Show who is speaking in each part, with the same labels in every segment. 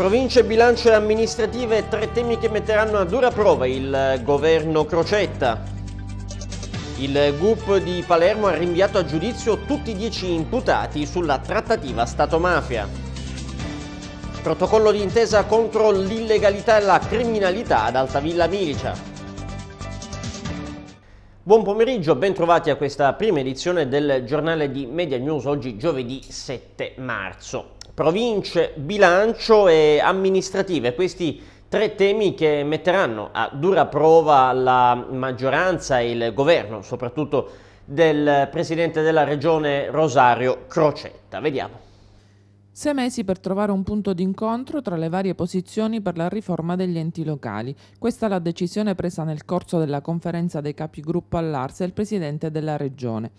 Speaker 1: Province, bilancio e amministrative, tre temi che metteranno a dura prova il eh, governo Crocetta. Il GUP di Palermo ha rinviato a giudizio tutti i dieci imputati sulla trattativa Stato-mafia. Protocollo d'intesa contro l'illegalità e la criminalità ad Altavilla Milicia. Buon pomeriggio, bentrovati a questa prima edizione del giornale di Media News oggi giovedì 7 marzo province, bilancio e amministrative. Questi tre temi che metteranno a dura prova la maggioranza e il governo, soprattutto del presidente della regione Rosario Crocetta. Vediamo.
Speaker 2: Sei mesi per trovare un punto d'incontro tra le varie posizioni per la riforma degli enti locali. Questa è la decisione presa nel corso della conferenza dei capigruppo all'Arsa e il presidente della regione.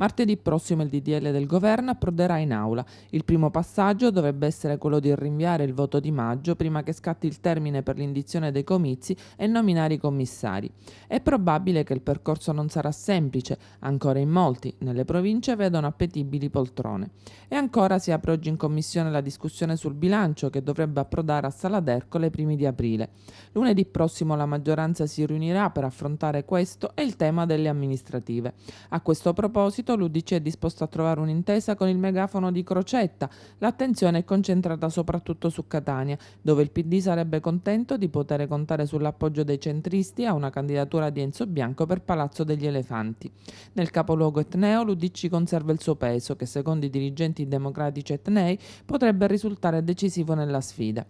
Speaker 2: Martedì prossimo il DDL del governo approderà in aula. Il primo passaggio dovrebbe essere quello di rinviare il voto di maggio prima che scatti il termine per l'indizione dei comizi e nominare i commissari. È probabile che il percorso non sarà semplice, ancora in molti nelle province vedono appetibili poltrone. E ancora si apre oggi in commissione la discussione sul bilancio che dovrebbe approdare a Sala d'Ercole i primi di aprile. Lunedì prossimo la maggioranza si riunirà per affrontare questo e il tema delle amministrative. A questo proposito Parlamento l'Udc è disposto a trovare un'intesa con il megafono di Crocetta. L'attenzione è concentrata soprattutto su Catania, dove il PD sarebbe contento di poter contare sull'appoggio dei centristi a una candidatura di Enzo Bianco per Palazzo degli Elefanti. Nel capoluogo etneo l'Udc conserva il suo peso, che secondo i dirigenti democratici etnei potrebbe risultare decisivo nella sfida.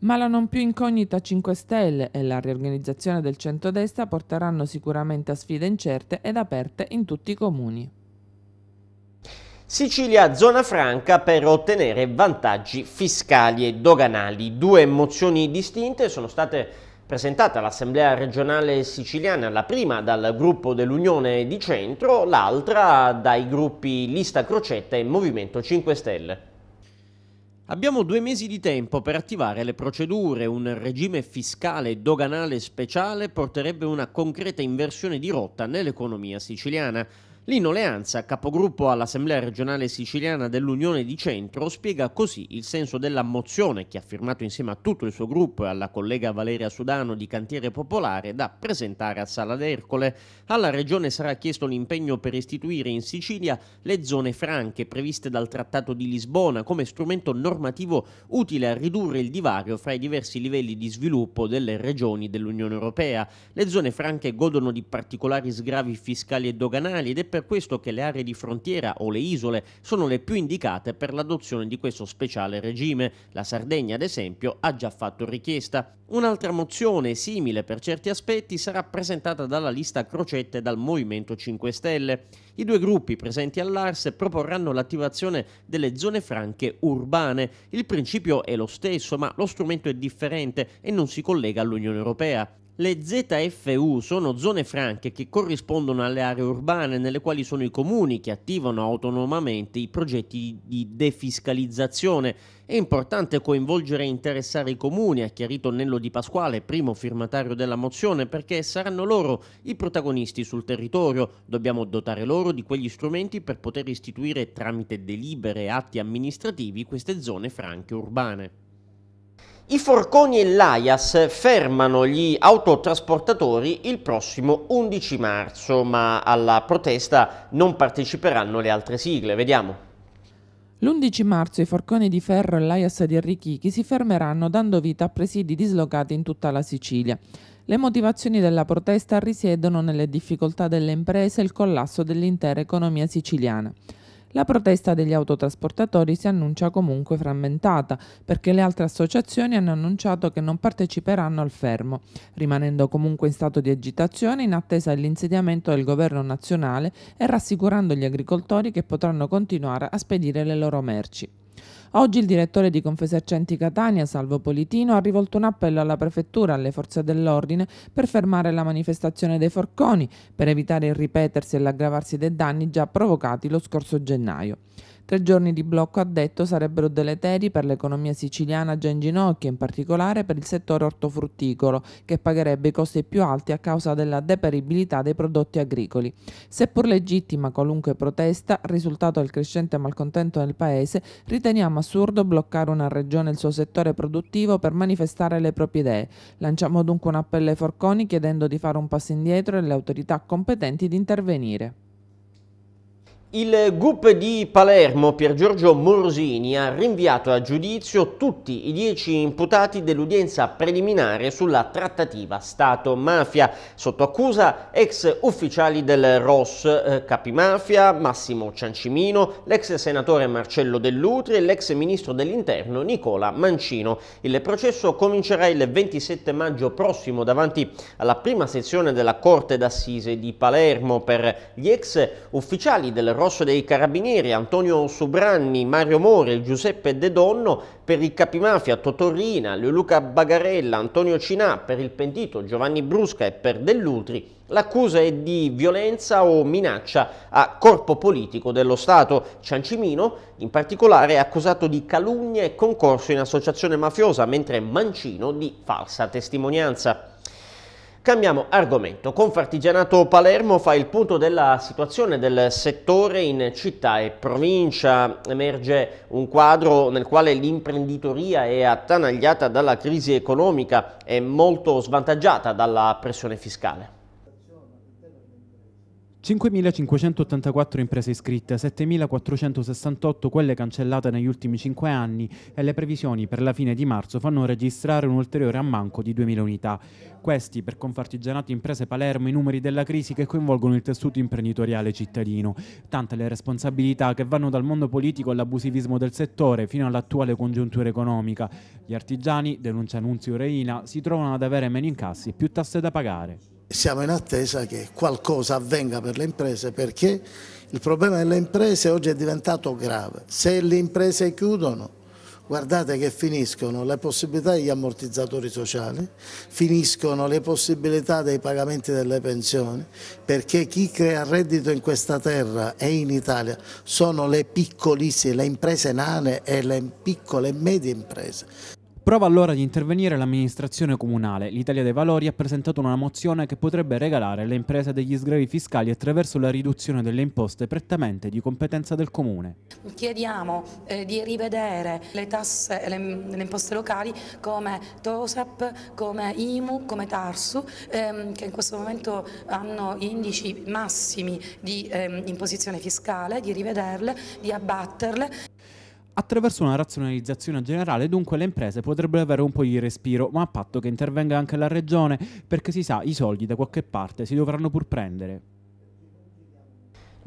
Speaker 2: Ma la non più incognita 5 Stelle e la riorganizzazione del centrodestra porteranno sicuramente a sfide incerte ed aperte in tutti i comuni. Sicilia zona
Speaker 1: franca per ottenere vantaggi fiscali e doganali. Due mozioni distinte sono state presentate all'Assemblea regionale siciliana, la prima dal gruppo dell'Unione di Centro, l'altra dai gruppi Lista Crocetta e Movimento 5 Stelle. Abbiamo due mesi di tempo per attivare le procedure. Un regime fiscale doganale speciale porterebbe una concreta inversione di rotta nell'economia siciliana. Lino Leanza, capogruppo all'Assemblea regionale siciliana dell'Unione di Centro, spiega così il senso della mozione che ha firmato insieme a tutto il suo gruppo e alla collega Valeria Sudano di Cantiere Popolare da presentare a Sala d'Ercole. Alla regione sarà chiesto l'impegno per istituire in Sicilia le zone franche previste dal Trattato di Lisbona come strumento normativo utile a ridurre il divario fra i diversi livelli di sviluppo delle regioni dell'Unione Europea. Le zone franche godono di particolari sgravi fiscali e doganali ed è per per questo che le aree di frontiera o le isole sono le più indicate per l'adozione di questo speciale regime. La Sardegna, ad esempio, ha già fatto richiesta. Un'altra mozione simile per certi aspetti sarà presentata dalla lista Crocette dal Movimento 5 Stelle. I due gruppi presenti all'Ars proporranno l'attivazione delle zone franche urbane. Il principio è lo stesso, ma lo strumento è differente e non si collega all'Unione Europea. Le ZFU sono zone franche che corrispondono alle aree urbane nelle quali sono i comuni che attivano autonomamente i progetti di defiscalizzazione. È importante coinvolgere e interessare i comuni, ha chiarito Nello Di Pasquale, primo firmatario della mozione, perché saranno loro i protagonisti sul territorio. Dobbiamo dotare loro di quegli strumenti per poter istituire tramite delibere e atti amministrativi queste zone franche urbane. I forconi e l'AIAS fermano gli autotrasportatori il prossimo 11 marzo, ma alla protesta non parteciperanno le altre sigle. Vediamo.
Speaker 2: L'11 marzo i forconi di ferro e l'AIAS di Arricchi si fermeranno dando vita a presidi dislocati in tutta la Sicilia. Le motivazioni della protesta risiedono nelle difficoltà delle imprese e il collasso dell'intera economia siciliana. La protesta degli autotrasportatori si annuncia comunque frammentata perché le altre associazioni hanno annunciato che non parteciperanno al fermo, rimanendo comunque in stato di agitazione in attesa dell'insediamento del governo nazionale e rassicurando gli agricoltori che potranno continuare a spedire le loro merci. Oggi il direttore di Confesercenti Catania, Salvo Politino, ha rivolto un appello alla prefettura, alle forze dell'ordine per fermare la manifestazione dei forconi per evitare il ripetersi e l'aggravarsi dei danni già provocati lo scorso gennaio. Tre giorni di blocco ha detto sarebbero deleteri per l'economia siciliana già in ginocchio, in particolare per il settore ortofrutticolo, che pagherebbe i costi più alti a causa della deperibilità dei prodotti agricoli. Seppur legittima qualunque protesta, risultato del crescente malcontento nel Paese, riteniamo assurdo bloccare una regione e il suo settore produttivo per manifestare le proprie idee. Lanciamo dunque un appello ai forconi chiedendo di fare un passo indietro e alle autorità competenti di intervenire.
Speaker 1: Il GUP di Palermo Pier Giorgio Morosini ha rinviato a giudizio tutti i dieci imputati dell'udienza preliminare sulla trattativa Stato-mafia, sotto accusa ex ufficiali del ROS, eh, capimafia Massimo Ciancimino, l'ex senatore Marcello Dell'Utri e l'ex ministro dell'Interno Nicola Mancino. Il processo comincerà il 27 maggio prossimo davanti alla prima sezione della Corte d'Assise di Palermo per gli ex ufficiali del ROS rosso dei carabinieri, Antonio Subranni, Mario More, Giuseppe De Donno, per il capimafia Totorrina, Luca Bagarella, Antonio Cinà, per il pentito Giovanni Brusca e per Dell'Utri, l'accusa è di violenza o minaccia a corpo politico dello Stato. Ciancimino, in particolare, è accusato di calunnia e concorso in associazione mafiosa, mentre Mancino di falsa testimonianza. Cambiamo argomento. Confartigianato Palermo fa il punto della situazione del settore in città e provincia. Emerge un quadro nel quale l'imprenditoria è attanagliata dalla crisi economica e molto svantaggiata dalla pressione fiscale.
Speaker 3: 5.584 imprese iscritte, 7.468 quelle cancellate negli ultimi 5 anni e le previsioni per la fine di marzo fanno registrare un ulteriore ammanco di 2.000 unità. Questi, per Confartigianato Imprese Palermo, i numeri della crisi che coinvolgono il tessuto imprenditoriale cittadino. Tante le responsabilità che vanno dal mondo politico all'abusivismo del settore fino all'attuale congiuntura economica. Gli artigiani, denuncia Nunzio Reina, si trovano ad avere meno incassi e più tasse da pagare siamo in attesa che qualcosa avvenga per le imprese perché il problema delle imprese oggi è diventato grave. Se le imprese chiudono, guardate che finiscono le possibilità degli ammortizzatori sociali, finiscono le possibilità dei pagamenti delle pensioni, perché chi crea reddito in questa terra e in Italia sono le piccolissime, le imprese nane e le piccole e medie imprese. Prova allora di intervenire l'amministrazione comunale. L'Italia dei Valori ha presentato una mozione che potrebbe regalare alle imprese degli sgravi fiscali attraverso la riduzione delle imposte prettamente di competenza del comune.
Speaker 2: Chiediamo eh, di rivedere le tasse, le, le, imposte locali come TOSAP, come IMU, come TARSU, ehm, che in questo momento hanno indici massimi di ehm, imposizione fiscale, di rivederle, di abbatterle.
Speaker 3: Attraverso una razionalizzazione generale dunque le imprese potrebbero avere un po' di respiro, ma a patto che intervenga anche la regione, perché si sa i soldi da qualche parte si dovranno pur prendere.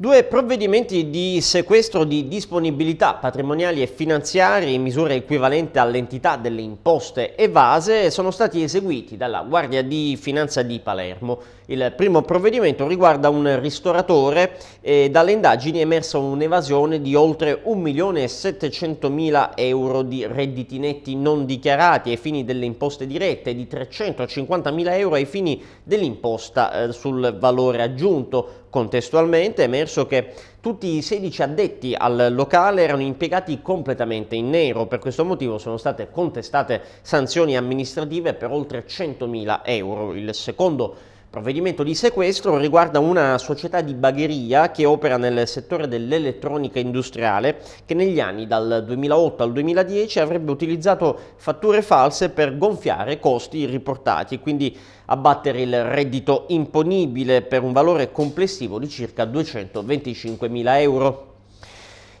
Speaker 1: Due provvedimenti di sequestro di disponibilità patrimoniali e finanziarie in misura equivalente all'entità delle imposte evase sono stati eseguiti dalla Guardia di Finanza di Palermo. Il primo provvedimento riguarda un ristoratore e dalle indagini è emersa un'evasione di oltre 1.700.000 euro di redditi netti non dichiarati ai fini delle imposte dirette e di 350.000 euro ai fini dell'imposta eh, sul valore aggiunto Contestualmente è emerso che tutti i 16 addetti al locale erano impiegati completamente in nero, per questo motivo sono state contestate sanzioni amministrative per oltre 100.000 euro. Il secondo provvedimento di sequestro riguarda una società di bagheria che opera nel settore dell'elettronica industriale che negli anni dal 2008 al 2010 avrebbe utilizzato fatture false per gonfiare costi riportati e quindi abbattere il reddito imponibile per un valore complessivo di circa 225 mila euro.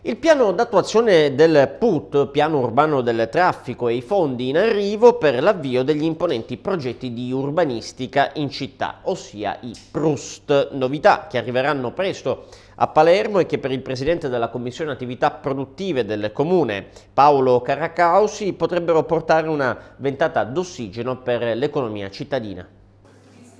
Speaker 1: Il piano d'attuazione del PUT, piano urbano del traffico e i fondi in arrivo per l'avvio degli imponenti progetti di urbanistica in città, ossia i PRUST, novità che arriveranno presto a Palermo e che per il presidente della Commissione Attività Produttive del Comune, Paolo Caracausi, potrebbero portare una ventata d'ossigeno per l'economia cittadina.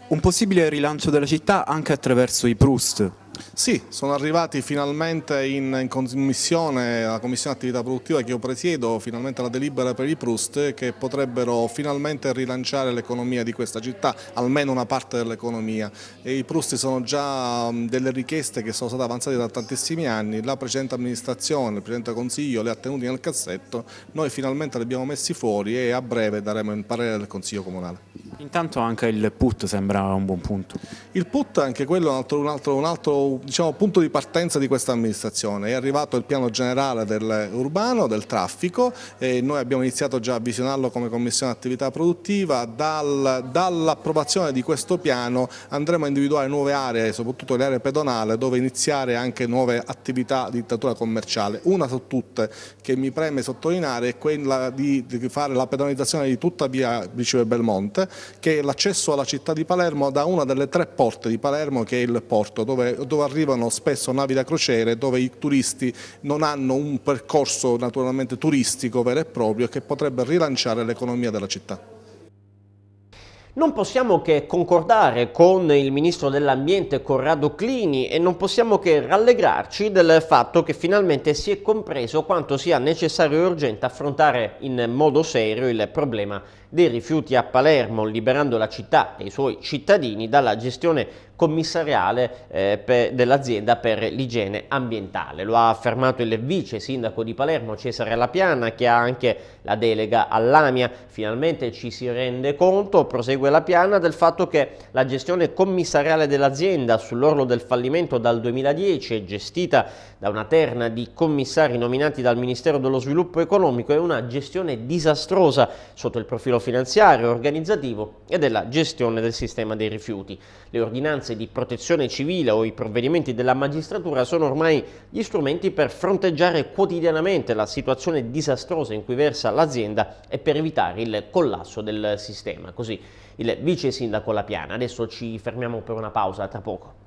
Speaker 3: Un possibile rilancio della città anche attraverso i PRUST,
Speaker 4: sì, sono arrivati finalmente in, in commissione, la commissione attività produttiva che io presiedo, finalmente la delibera per i Prust che potrebbero finalmente rilanciare l'economia di questa città, almeno una parte dell'economia. I Prust sono già delle richieste che sono state avanzate da tantissimi anni, la precedente amministrazione, il precedente consiglio le ha tenute nel cassetto, noi finalmente le abbiamo messi fuori e a breve daremo il parere del consiglio comunale.
Speaker 3: Intanto anche il put sembra un buon punto. Il put anche quello è un altro, un
Speaker 4: altro, un altro diciamo, punto di partenza di questa amministrazione, è arrivato il piano generale del urbano, del traffico, noi abbiamo iniziato già a visionarlo come commissione attività produttiva, Dal, dall'approvazione di questo piano andremo a individuare nuove aree, soprattutto le aree pedonali, dove iniziare anche nuove attività di dittatura commerciale. Una su tutte che mi preme sottolineare è quella di, di fare la pedonalizzazione di tutta via Riceve Belmonte, che è l'accesso alla città di Palermo da una delle tre porte di Palermo che è il porto, dove dove arrivano spesso navi da crociere, dove i turisti non hanno un percorso naturalmente turistico vero e proprio che potrebbe rilanciare l'economia della città.
Speaker 1: Non possiamo che concordare con il Ministro dell'Ambiente Corrado Clini e non possiamo che rallegrarci del fatto che finalmente si è compreso quanto sia necessario e urgente affrontare in modo serio il problema dei rifiuti a Palermo, liberando la città e i suoi cittadini dalla gestione commissariale eh, dell'azienda per l'igiene ambientale. Lo ha affermato il vice sindaco di Palermo Cesare Lapiana che ha anche la delega all'Amia. Finalmente ci si rende conto, prosegue Lapiana, del fatto che la gestione commissariale dell'azienda sull'orlo del fallimento dal 2010 è gestita da una terna di commissari nominati dal Ministero dello Sviluppo Economico e una gestione disastrosa sotto il profilo finanziario, organizzativo e della gestione del sistema dei rifiuti. Le ordinanze di protezione civile o i provvedimenti della magistratura sono ormai gli strumenti per fronteggiare quotidianamente la situazione disastrosa in cui versa l'azienda e per evitare il collasso del sistema. Così il vice sindaco La Piana. Adesso ci fermiamo per una pausa, tra poco.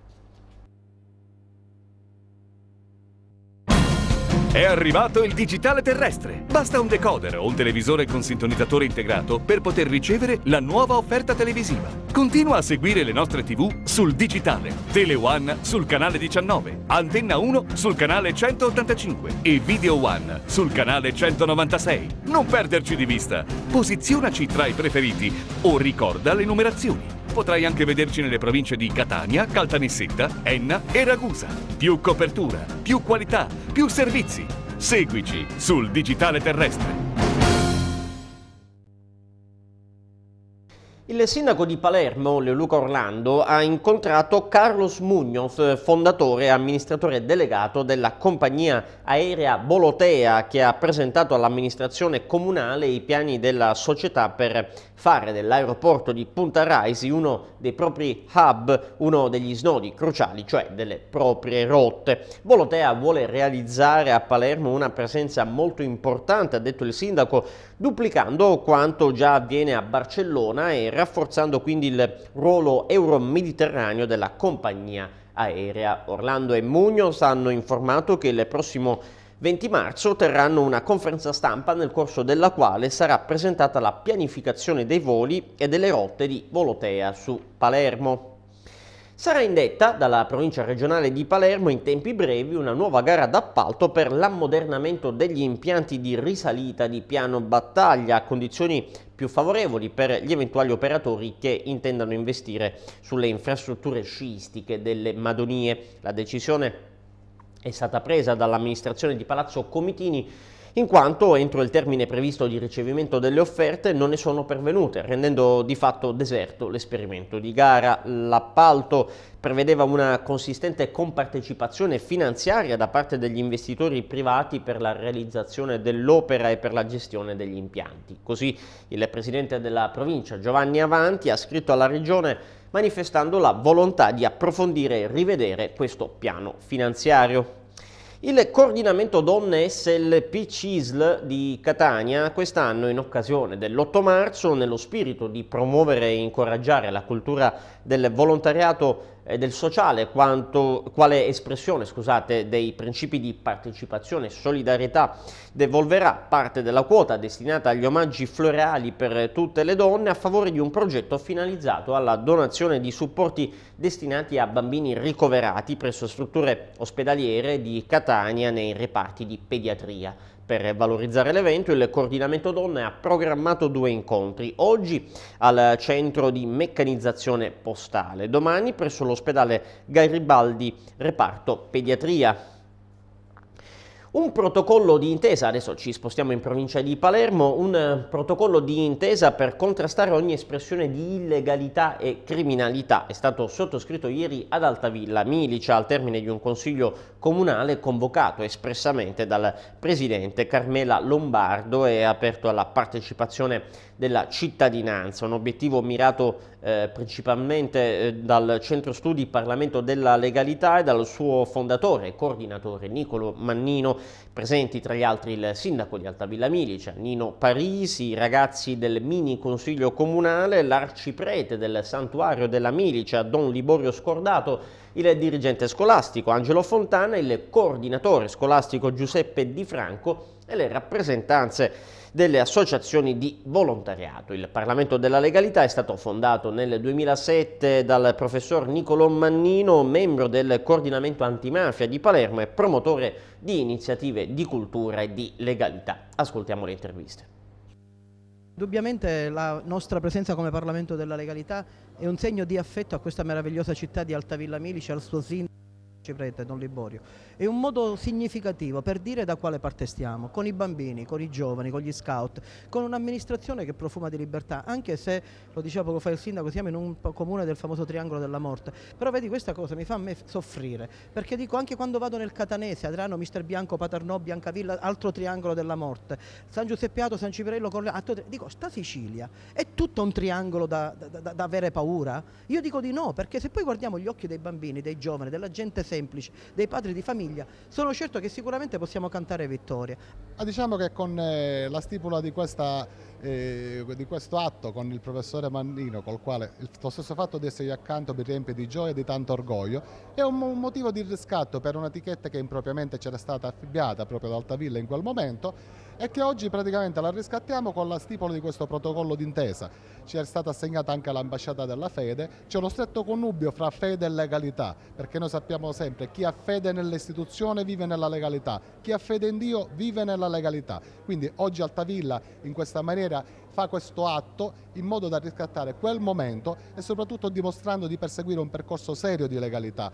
Speaker 3: È arrivato il
Speaker 4: digitale terrestre. Basta un decoder o un televisore con sintonizzatore integrato per poter ricevere la nuova offerta televisiva. Continua a seguire le nostre TV sul digitale. Tele One sul canale 19, Antenna 1 sul canale 185 e Video One sul canale 196. Non perderci di vista. Posizionaci tra i preferiti o ricorda le numerazioni potrai anche vederci nelle province di Catania, Caltanissetta, Enna e Ragusa. Più copertura, più qualità, più servizi. Seguici sul digitale terrestre.
Speaker 1: Il sindaco di Palermo, Leoluca Orlando, ha incontrato Carlos Munoz, fondatore e amministratore delegato della compagnia aerea Bolotea, che ha presentato all'amministrazione comunale i piani della società per fare dell'aeroporto di Punta Raisi uno dei propri hub, uno degli snodi cruciali, cioè delle proprie rotte. Bolotea vuole realizzare a Palermo una presenza molto importante, ha detto il sindaco, duplicando quanto già avviene a Barcellona e rafforzando quindi il ruolo euro-mediterraneo della compagnia aerea. Orlando e Munoz hanno informato che il prossimo 20 marzo terranno una conferenza stampa nel corso della quale sarà presentata la pianificazione dei voli e delle rotte di Volotea su Palermo. Sarà indetta dalla provincia regionale di Palermo in tempi brevi una nuova gara d'appalto per l'ammodernamento degli impianti di risalita di piano battaglia a condizioni più favorevoli per gli eventuali operatori che intendano investire sulle infrastrutture sciistiche delle Madonie. La decisione è stata presa dall'amministrazione di Palazzo Comitini in quanto entro il termine previsto di ricevimento delle offerte non ne sono pervenute, rendendo di fatto deserto l'esperimento di gara. L'appalto prevedeva una consistente compartecipazione finanziaria da parte degli investitori privati per la realizzazione dell'opera e per la gestione degli impianti. Così il presidente della provincia Giovanni Avanti ha scritto alla regione manifestando la volontà di approfondire e rivedere questo piano finanziario. Il coordinamento donne SLP CISL di Catania quest'anno in occasione dell'8 marzo nello spirito di promuovere e incoraggiare la cultura del volontariato eh, del sociale quanto, quale espressione scusate, dei principi di partecipazione e solidarietà devolverà parte della quota destinata agli omaggi floreali per tutte le donne a favore di un progetto finalizzato alla donazione di supporti destinati a bambini ricoverati presso strutture ospedaliere di Catania nei reparti di pediatria. Per valorizzare l'evento il coordinamento donne ha programmato due incontri, oggi al centro di meccanizzazione postale, domani presso l'ospedale Garibaldi reparto pediatria. Un protocollo di intesa, adesso ci spostiamo in provincia di Palermo, un eh, protocollo di intesa per contrastare ogni espressione di illegalità e criminalità è stato sottoscritto ieri ad Altavilla, Milicia, al termine di un consiglio comunale convocato espressamente dal presidente Carmela Lombardo e aperto alla partecipazione della cittadinanza, un obiettivo mirato eh, principalmente eh, dal Centro Studi Parlamento della Legalità e dal suo fondatore e coordinatore Nicolo Mannino presenti tra gli altri il sindaco di Altavilla Milice, cioè Nino Parisi, i ragazzi del mini consiglio comunale, l'arciprete del santuario della Milice, Don Liborio Scordato, il dirigente scolastico Angelo Fontana, il coordinatore scolastico Giuseppe Di Franco e le rappresentanze delle associazioni di volontariato. Il Parlamento della Legalità è stato fondato nel 2007 dal professor Nicolò Mannino, membro del coordinamento antimafia di Palermo e promotore di iniziative di cultura e di legalità. Ascoltiamo le interviste. Indubbiamente la nostra presenza come Parlamento della Legalità è un segno di affetto a questa meravigliosa città di Altavilla Milice, al suo sindaco Ciprete, Don Liborio, è un modo significativo per dire da quale parte stiamo, con i bambini, con i giovani, con gli scout, con un'amministrazione che profuma di libertà, anche se, lo diceva poco fa il sindaco, siamo in un comune del famoso triangolo della morte, però vedi questa cosa mi fa a me soffrire, perché dico anche quando vado nel Catanese, Adrano, Mister Bianco, Paternò, Biancavilla, altro triangolo della morte, San Giuseppiato, San Ciprello, Corle... dico sta Sicilia, è tutto un triangolo da, da, da, avere paura? Io dico di no, perché se poi guardiamo gli occhi dei bambini, dei giovani, della gente seria, semplice, dei padri di famiglia, sono certo che sicuramente possiamo cantare vittoria. Ma
Speaker 5: diciamo che con eh, la stipula di, questa, eh, di questo atto con il professore Mannino, col quale lo stesso fatto di essergli accanto mi riempie di gioia e di tanto orgoglio, è un, un motivo di riscatto per un'etichetta che impropriamente c'era stata affibbiata proprio ad Altavilla in quel momento e che oggi praticamente la riscattiamo con la stipula di questo protocollo d'intesa. Ci è stata assegnata anche l'ambasciata della fede, c'è uno stretto connubio fra fede e legalità, perché noi sappiamo sempre chi ha fede nell'istituzione vive nella legalità, chi ha fede in Dio vive nella legalità. Quindi oggi Altavilla in questa maniera fa questo atto in modo da riscattare quel momento e soprattutto dimostrando di perseguire un percorso serio di legalità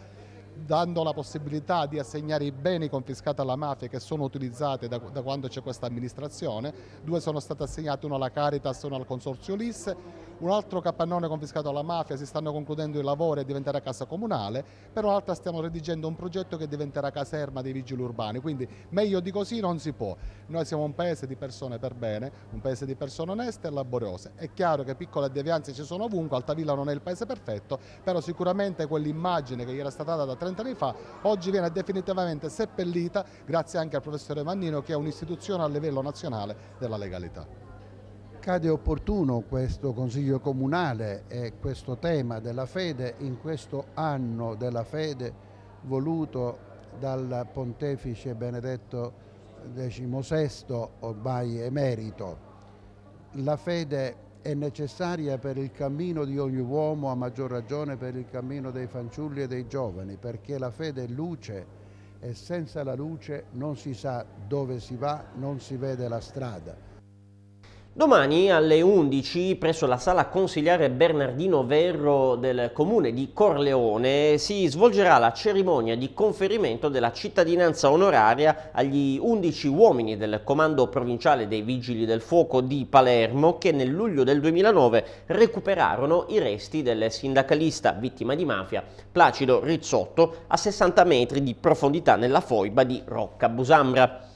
Speaker 5: dando la possibilità di assegnare i beni confiscati alla mafia che sono utilizzati da, da quando c'è questa amministrazione, due sono stati assegnati, uno alla Caritas e uno al Consorzio LIS, un altro capannone confiscato alla mafia, si stanno concludendo i lavori e diventerà casa comunale, per un'altra stiamo redigendo un progetto che diventerà caserma dei vigili urbani, quindi meglio di così non si può. Noi siamo un paese di persone per bene, un paese di persone oneste e laboriose. È chiaro che piccole devianze ci sono ovunque, Altavilla non è il paese perfetto, però sicuramente quell'immagine che gli era stata data da 30 anni fa, oggi viene definitivamente seppellita grazie anche al professore Mannino che è un'istituzione a livello nazionale della legalità. Cade opportuno questo Consiglio Comunale e questo tema della fede in questo anno della fede voluto dal pontefice Benedetto XVI ormai emerito. La fede è necessaria per il cammino di ogni uomo, a maggior ragione per il cammino dei fanciulli e dei giovani, perché la fede è luce e senza la luce non si sa dove si va, non si vede la strada.
Speaker 1: Domani alle 11 presso la sala consigliare Bernardino Verro del comune di Corleone si svolgerà la cerimonia di conferimento della cittadinanza onoraria agli 11 uomini del comando provinciale dei Vigili del Fuoco di Palermo che nel luglio del 2009 recuperarono i resti del sindacalista vittima di mafia Placido Rizzotto a 60 metri di profondità nella foiba di Rocca Busambra.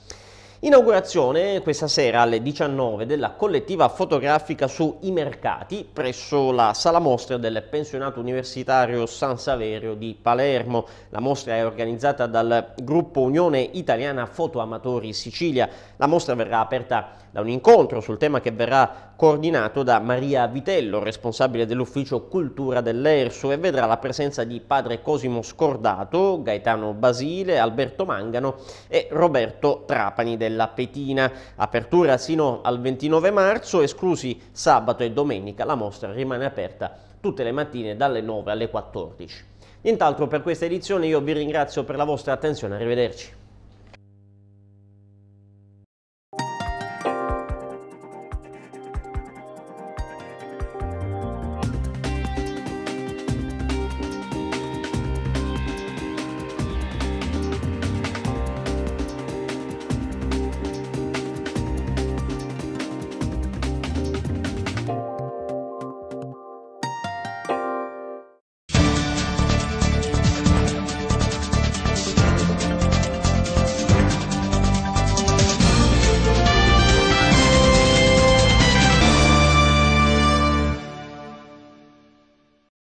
Speaker 1: Inaugurazione questa sera alle 19 della collettiva fotografica su I Mercati presso la sala mostra del pensionato universitario San Saverio di Palermo. La mostra è organizzata dal gruppo Unione Italiana Fotoamatori Sicilia. La mostra verrà aperta da un incontro sul tema che verrà coordinato da Maria Vitello, responsabile dell'ufficio cultura dell'ERSU e vedrà la presenza di padre Cosimo Scordato, Gaetano Basile, Alberto Mangano e Roberto Trapani della Petina. Apertura sino al 29 marzo, esclusi sabato e domenica, la mostra rimane aperta tutte le mattine dalle 9 alle 14. Nient'altro per questa edizione, io vi ringrazio per la vostra attenzione, arrivederci.